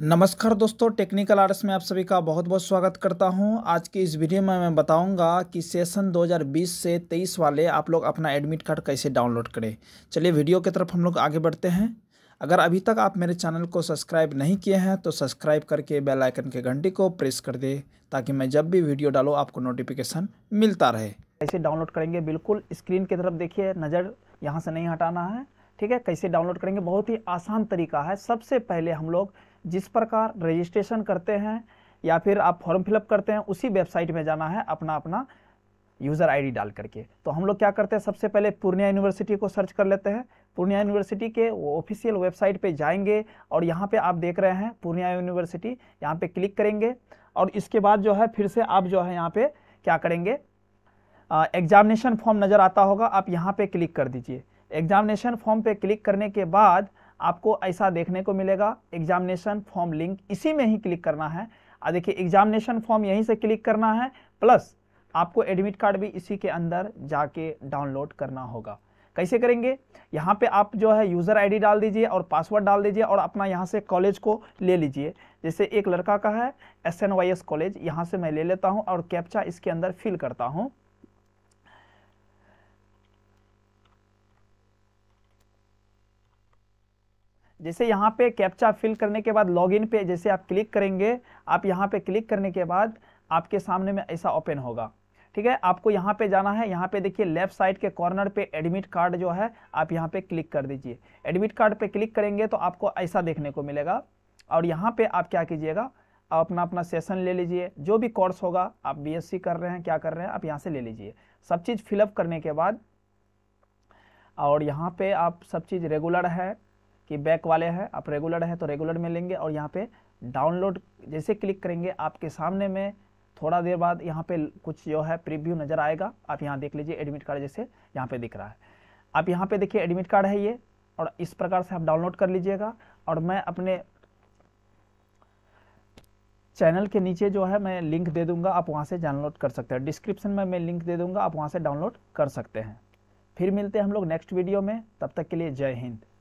नमस्कार दोस्तों technical arts में आप सभी का बहुत बहुत स्वागत करता हूं आज के इस वीडियो में मैं बताऊंगा कि सेशन 2020 से 23 वाले आप लोग अपना एडमिट कार्ड कैसे डाउनलोड करें चलिए वीडियो की तरफ हम लोग आगे बढ़ते हैं अगर अभी तक आप मेरे चैनल को सब्सक्राइब नहीं किए हैं तो सब्सक्राइब करके बेलाइकन के घंटी को प्रेस कर दे ताकि मैं जब भी वीडियो डालो आपको नोटिफिकेशन मिलता रहे कैसे डाउनलोड करेंगे बिल्कुल स्क्रीन की तरफ देखिए नज़र यहाँ से नहीं हटाना है ठीक है कैसे डाउनलोड करेंगे बहुत ही आसान तरीका है सबसे पहले हम लोग जिस प्रकार रजिस्ट्रेशन करते हैं या फिर आप फॉर्म फिलअप करते हैं उसी वेबसाइट में जाना है अपना अपना यूज़र आईडी डाल करके तो हम लोग क्या करते हैं सबसे पहले पूर्णिया यूनिवर्सिटी को सर्च कर लेते हैं पूर्णिया यूनिवर्सिटी के ऑफिशियल वेबसाइट पे जाएंगे और यहाँ पे आप देख रहे हैं पूर्णिया यूनिवर्सिटी यहाँ पे क्लिक करेंगे और इसके बाद जो है फिर से आप जो है यहाँ पे क्या करेंगे एग्जामिनेशन फॉर्म नज़र आता होगा आप यहाँ पर क्लिक कर दीजिए एग्जामिनेशन फॉर्म पे क्लिक करने के बाद आपको ऐसा देखने को मिलेगा एग्जामिनेशन फॉर्म लिंक इसी में ही क्लिक करना है और देखिए एग्जामिनेशन फॉर्म यहीं से क्लिक करना है प्लस आपको एडमिट कार्ड भी इसी के अंदर जाके डाउनलोड करना होगा कैसे करेंगे यहाँ पे आप जो है यूज़र आईडी डाल दीजिए और पासवर्ड डाल दीजिए और अपना यहाँ से कॉलेज को ले लीजिए जैसे एक लड़का का है S N Y S college यहाँ से मैं ले लेता हूँ और कैप्चा इसके अंदर फिल करता हूँ जैसे यहाँ पे कैप्चा फिल करने के बाद लॉगिन पे जैसे आप क्लिक करेंगे आप यहाँ पे क्लिक करने के बाद आपके सामने में ऐसा ओपन होगा ठीक है आपको यहाँ पे जाना है यहाँ पे देखिए लेफ्ट साइड के कॉर्नर पे एडमिट कार्ड जो है आप यहाँ पे क्लिक कर दीजिए एडमिट कार्ड पे क्लिक करेंगे तो आपको ऐसा देखने को मिलेगा और यहाँ पे आप क्या कीजिएगा आप अपना अपना सेशन ले लीजिए जो भी कोर्स होगा आप बीएससी कर रहे हैं क्या कर रहे हैं आप यहाँ से ले लीजिए सब चीज़ फिलअप करने के बाद और यहाँ पे आप सब चीज़ रेगुलर है कि बैक वाले हैं आप रेगुलर हैं तो रेगुलर में लेंगे और यहाँ पे डाउनलोड जैसे क्लिक करेंगे आपके सामने में थोड़ा देर बाद यहाँ पे कुछ जो है प्रीव्यू नज़र आएगा आप यहाँ देख लीजिए एडमिट कार्ड जैसे यहाँ पे दिख रहा है आप यहाँ पे देखिए एडमिट कार्ड है ये और इस प्रकार से आप डाउनलोड कर लीजिएगा और मैं अपने चैनल के नीचे जो है मैं लिंक दे दूंगा आप वहाँ से डाउनलोड कर सकते हैं डिस्क्रिप्शन में मैं लिंक दे दूंगा आप वहाँ से डाउनलोड कर सकते हैं फिर मिलते हैं हम लोग नेक्स्ट वीडियो में तब तक के लिए जय हिंद